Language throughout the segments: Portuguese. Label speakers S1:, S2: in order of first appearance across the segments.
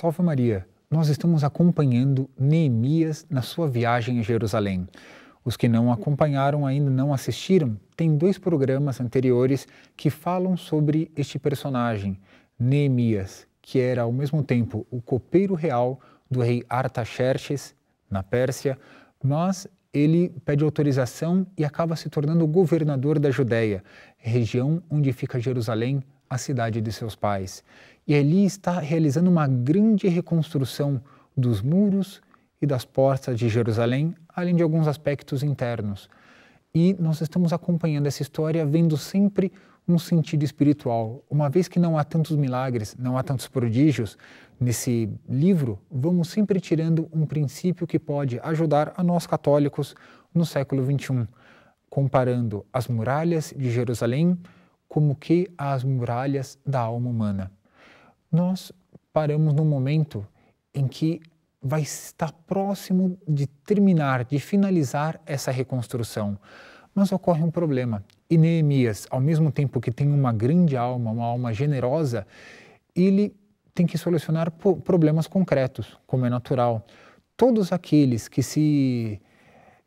S1: Salve Maria! Nós estamos acompanhando Neemias na sua viagem a Jerusalém. Os que não acompanharam ainda não assistiram, tem dois programas anteriores que falam sobre este personagem, Neemias, que era ao mesmo tempo o copeiro real do rei Artaxerxes na Pérsia, mas ele pede autorização e acaba se tornando governador da Judéia, região onde fica Jerusalém, a cidade de seus pais e ali está realizando uma grande reconstrução dos muros e das portas de Jerusalém, além de alguns aspectos internos. E nós estamos acompanhando essa história vendo sempre um sentido espiritual. Uma vez que não há tantos milagres, não há tantos prodígios nesse livro, vamos sempre tirando um princípio que pode ajudar a nós católicos no século 21, comparando as muralhas de Jerusalém como que as muralhas da alma humana nós paramos num momento em que vai estar próximo de terminar, de finalizar essa reconstrução. Mas ocorre um problema. E Neemias, ao mesmo tempo que tem uma grande alma, uma alma generosa, ele tem que solucionar problemas concretos, como é natural. Todos aqueles que se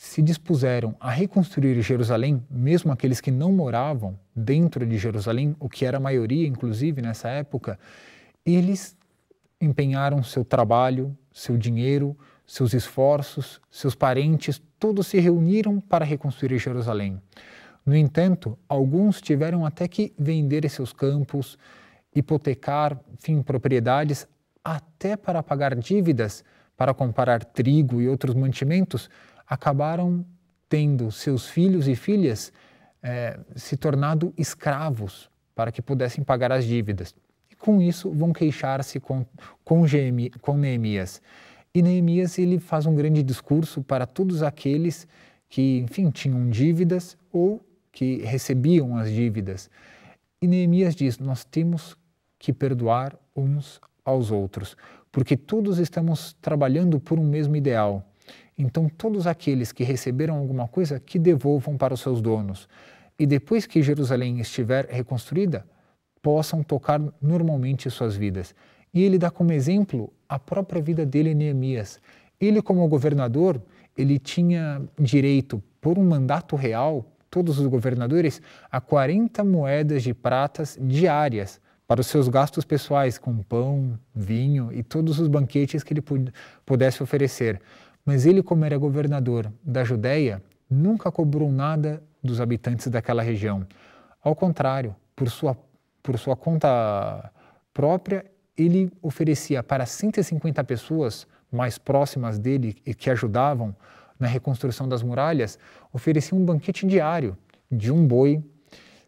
S1: se dispuseram a reconstruir Jerusalém, mesmo aqueles que não moravam dentro de Jerusalém, o que era a maioria, inclusive, nessa época, eles empenharam seu trabalho, seu dinheiro, seus esforços, seus parentes, todos se reuniram para reconstruir Jerusalém. No entanto, alguns tiveram até que vender seus campos, hipotecar, enfim, propriedades, até para pagar dívidas, para comprar trigo e outros mantimentos, acabaram tendo seus filhos e filhas eh, se tornado escravos para que pudessem pagar as dívidas com isso vão queixar-se com, com, com Neemias. E Neemias ele faz um grande discurso para todos aqueles que, enfim, tinham dívidas ou que recebiam as dívidas. E Neemias diz: Nós temos que perdoar uns aos outros, porque todos estamos trabalhando por um mesmo ideal. Então, todos aqueles que receberam alguma coisa, que devolvam para os seus donos. E depois que Jerusalém estiver reconstruída, possam tocar normalmente suas vidas. E ele dá como exemplo a própria vida dele, Neemias. Ele, como governador, ele tinha direito, por um mandato real, todos os governadores, a 40 moedas de pratas diárias para os seus gastos pessoais, com pão, vinho e todos os banquetes que ele pudesse oferecer. Mas ele, como era governador da Judéia, nunca cobrou nada dos habitantes daquela região. Ao contrário, por sua por sua conta própria, ele oferecia para 150 pessoas mais próximas dele e que ajudavam na reconstrução das muralhas, oferecia um banquete diário de um boi,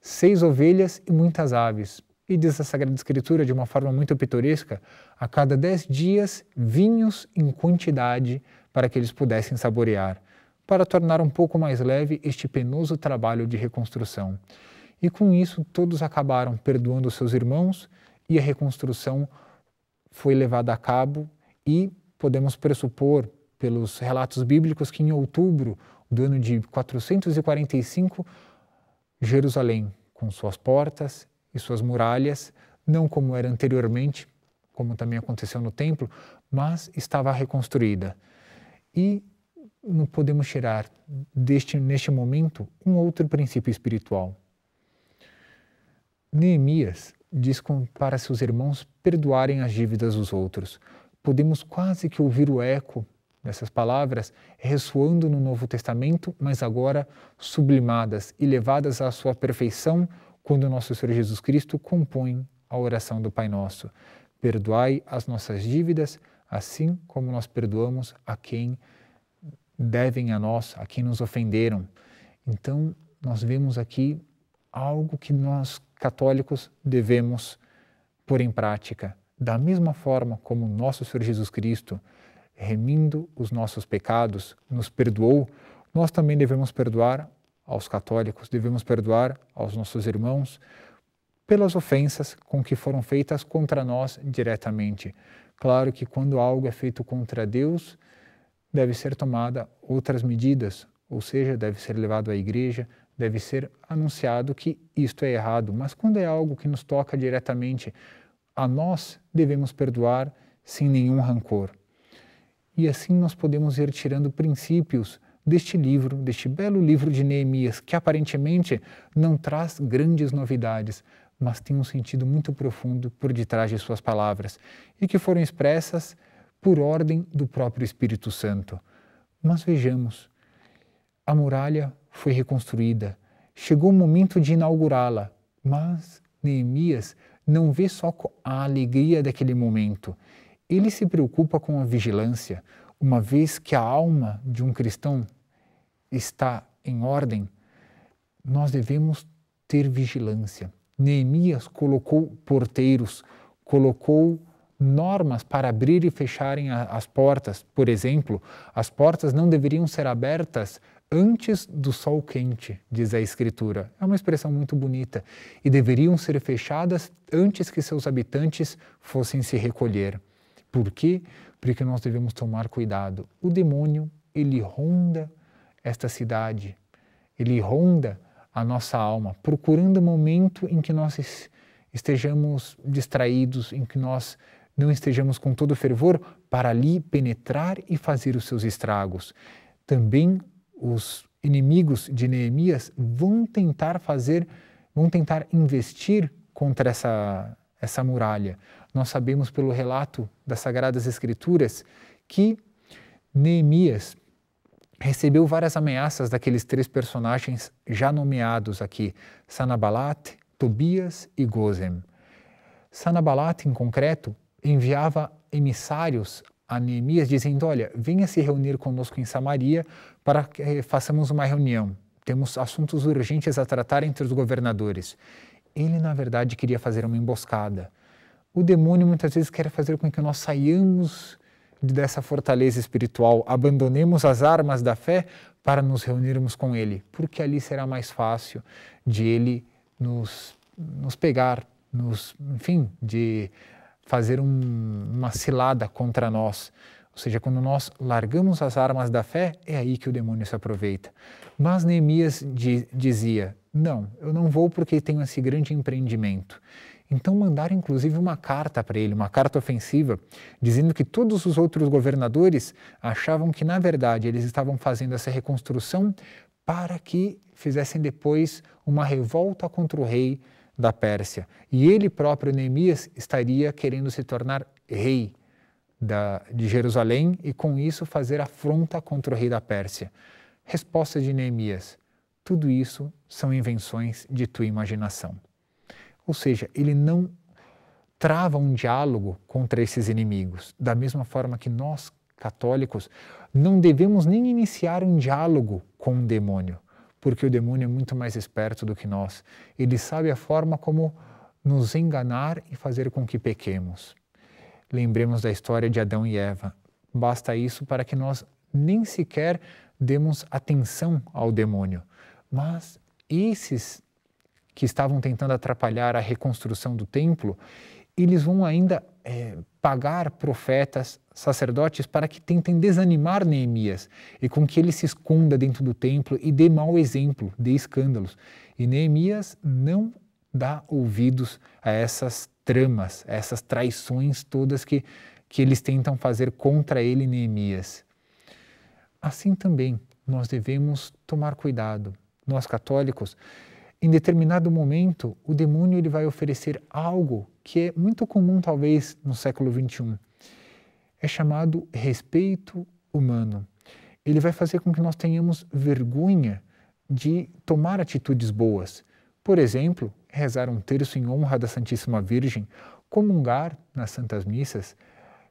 S1: seis ovelhas e muitas aves. E diz a Sagrada Escritura, de uma forma muito pitoresca, a cada dez dias, vinhos em quantidade para que eles pudessem saborear, para tornar um pouco mais leve este penoso trabalho de reconstrução. E com isso, todos acabaram perdoando seus irmãos e a reconstrução foi levada a cabo. E podemos pressupor, pelos relatos bíblicos, que em outubro do ano de 445, Jerusalém, com suas portas e suas muralhas, não como era anteriormente, como também aconteceu no templo, mas estava reconstruída. E não podemos tirar deste neste momento um outro princípio espiritual. Neemias diz para seus irmãos perdoarem as dívidas dos outros. Podemos quase que ouvir o eco dessas palavras ressoando no Novo Testamento, mas agora sublimadas e levadas à sua perfeição quando nosso Senhor Jesus Cristo compõe a oração do Pai Nosso. Perdoai as nossas dívidas, assim como nós perdoamos a quem devem a nós, a quem nos ofenderam. Então, nós vemos aqui algo que nós católicos devemos pôr em prática, da mesma forma como nosso Senhor Jesus Cristo, remindo os nossos pecados, nos perdoou, nós também devemos perdoar aos católicos, devemos perdoar aos nossos irmãos pelas ofensas com que foram feitas contra nós diretamente. Claro que quando algo é feito contra Deus, deve ser tomada outras medidas, ou seja, deve ser levado à igreja, deve ser anunciado que isto é errado, mas quando é algo que nos toca diretamente a nós, devemos perdoar sem nenhum rancor. E assim nós podemos ir tirando princípios deste livro, deste belo livro de Neemias, que aparentemente não traz grandes novidades, mas tem um sentido muito profundo por detrás de suas palavras e que foram expressas por ordem do próprio Espírito Santo. Mas vejamos, a muralha foi reconstruída. Chegou o momento de inaugurá-la, mas Neemias não vê só a alegria daquele momento. Ele se preocupa com a vigilância, uma vez que a alma de um cristão está em ordem, nós devemos ter vigilância. Neemias colocou porteiros, colocou normas para abrir e fecharem as portas. Por exemplo, as portas não deveriam ser abertas antes do sol quente, diz a Escritura. É uma expressão muito bonita. E deveriam ser fechadas antes que seus habitantes fossem se recolher. Por quê? Porque nós devemos tomar cuidado. O demônio, ele ronda esta cidade, ele ronda a nossa alma, procurando o momento em que nós estejamos distraídos, em que nós não estejamos com todo fervor para ali penetrar e fazer os seus estragos. Também os inimigos de Neemias vão tentar fazer, vão tentar investir contra essa, essa muralha. Nós sabemos pelo relato das Sagradas Escrituras que Neemias recebeu várias ameaças daqueles três personagens já nomeados aqui, Sanabalat, Tobias e Gozem. Sanabalat, em concreto, enviava emissários a Neemias dizendo: Olha, venha se reunir conosco em Samaria, para que eh, façamos uma reunião. Temos assuntos urgentes a tratar entre os governadores. Ele, na verdade, queria fazer uma emboscada. O demônio muitas vezes quer fazer com que nós saiamos dessa fortaleza espiritual, abandonemos as armas da fé para nos reunirmos com ele, porque ali será mais fácil de ele nos, nos pegar, nos, enfim, de fazer um, uma cilada contra nós. Ou seja, quando nós largamos as armas da fé, é aí que o demônio se aproveita. Mas Neemias dizia: Não, eu não vou porque tenho esse grande empreendimento. Então mandaram inclusive uma carta para ele, uma carta ofensiva, dizendo que todos os outros governadores achavam que, na verdade, eles estavam fazendo essa reconstrução para que fizessem depois uma revolta contra o rei da Pérsia. E ele próprio, Neemias, estaria querendo se tornar rei da, de Jerusalém e com isso fazer afronta contra o rei da Pérsia. Resposta de Neemias: tudo isso são invenções de tua imaginação. Ou seja, ele não trava um diálogo contra esses inimigos, da mesma forma que nós, católicos, não devemos nem iniciar um diálogo com o um demônio, porque o demônio é muito mais esperto do que nós. Ele sabe a forma como nos enganar e fazer com que pequemos. Lembremos da história de Adão e Eva. Basta isso para que nós nem sequer demos atenção ao demônio. Mas esses que estavam tentando atrapalhar a reconstrução do templo, eles vão ainda é, pagar profetas, sacerdotes, para que tentem desanimar Neemias e com que ele se esconda dentro do templo e dê mau exemplo, dê escândalos. E Neemias não dá ouvidos a essas tramas, essas traições todas que, que eles tentam fazer contra ele, Neemias. Assim também nós devemos tomar cuidado. Nós católicos, em determinado momento, o demônio ele vai oferecer algo que é muito comum talvez no século 21. É chamado respeito humano. Ele vai fazer com que nós tenhamos vergonha de tomar atitudes boas. Por exemplo, rezar um terço em honra da Santíssima Virgem, comungar nas Santas Missas,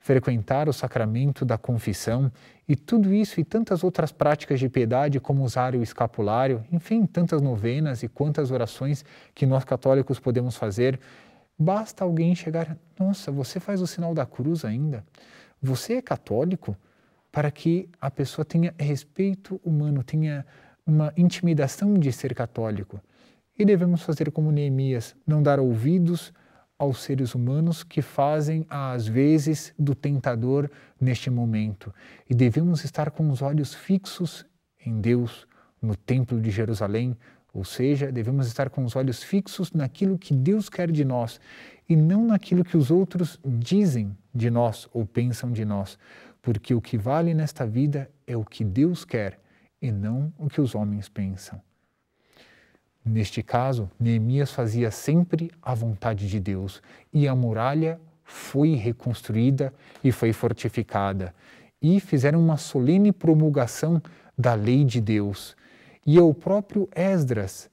S1: frequentar o sacramento da confissão e tudo isso e tantas outras práticas de piedade, como usar o escapulário, enfim, tantas novenas e quantas orações que nós católicos podemos fazer. Basta alguém chegar, nossa, você faz o sinal da cruz ainda? Você é católico? Para que a pessoa tenha respeito humano, tenha uma intimidação de ser católico. E devemos fazer como Neemias, não dar ouvidos aos seres humanos que fazem às vezes do tentador neste momento. E devemos estar com os olhos fixos em Deus, no Templo de Jerusalém, ou seja, devemos estar com os olhos fixos naquilo que Deus quer de nós e não naquilo que os outros dizem de nós ou pensam de nós, porque o que vale nesta vida é o que Deus quer e não o que os homens pensam. Neste caso, Neemias fazia sempre a vontade de Deus e a muralha foi reconstruída e foi fortificada. E fizeram uma solene promulgação da lei de Deus. E é o próprio Esdras,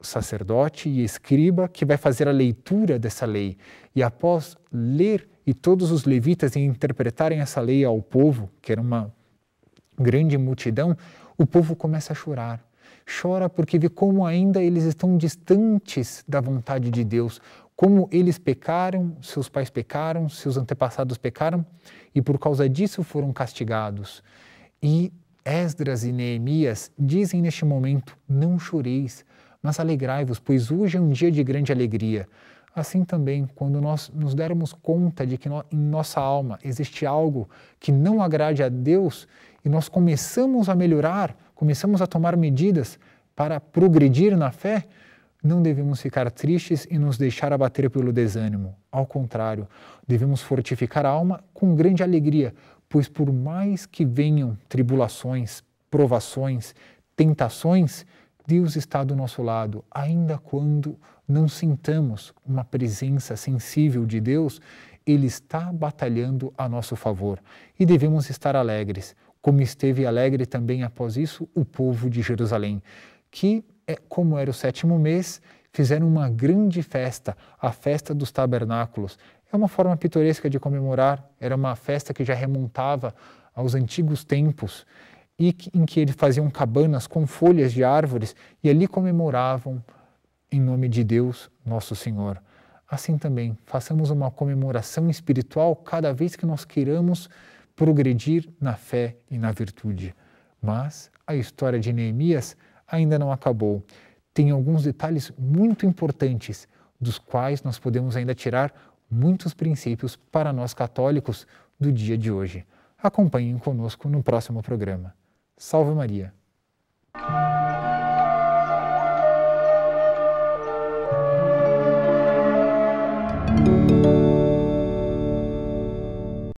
S1: sacerdote e escriba, que vai fazer a leitura dessa lei. E após ler e todos os levitas interpretarem essa lei ao povo, que era uma grande multidão, o povo começa a chorar chora porque vê como ainda eles estão distantes da vontade de Deus, como eles pecaram, seus pais pecaram, seus antepassados pecaram e por causa disso foram castigados. E Esdras e Neemias dizem neste momento: Não choreis, mas alegrai-vos, pois hoje é um dia de grande alegria. Assim também, quando nós nos dermos conta de que em nossa alma existe algo que não agrade a Deus e nós começamos a melhorar, começamos a tomar medidas para progredir na fé, não devemos ficar tristes e nos deixar abater pelo desânimo. Ao contrário, devemos fortificar a alma com grande alegria, pois por mais que venham tribulações, provações, tentações, Deus está do nosso lado, ainda quando não sintamos uma presença sensível de Deus, Ele está batalhando a nosso favor e devemos estar alegres como esteve alegre também após isso o povo de Jerusalém, que, é, como era o sétimo mês, fizeram uma grande festa, a festa dos tabernáculos. É uma forma pitoresca de comemorar, era uma festa que já remontava aos antigos tempos e em que eles faziam cabanas com folhas de árvores e ali comemoravam em nome de Deus, nosso Senhor. Assim também, façamos uma comemoração espiritual cada vez que nós queiramos progredir na fé e na virtude. Mas a história de Neemias ainda não acabou. Tem alguns detalhes muito importantes, dos quais nós podemos ainda tirar muitos princípios para nós católicos do dia de hoje. Acompanhem conosco no próximo programa. Salve Maria!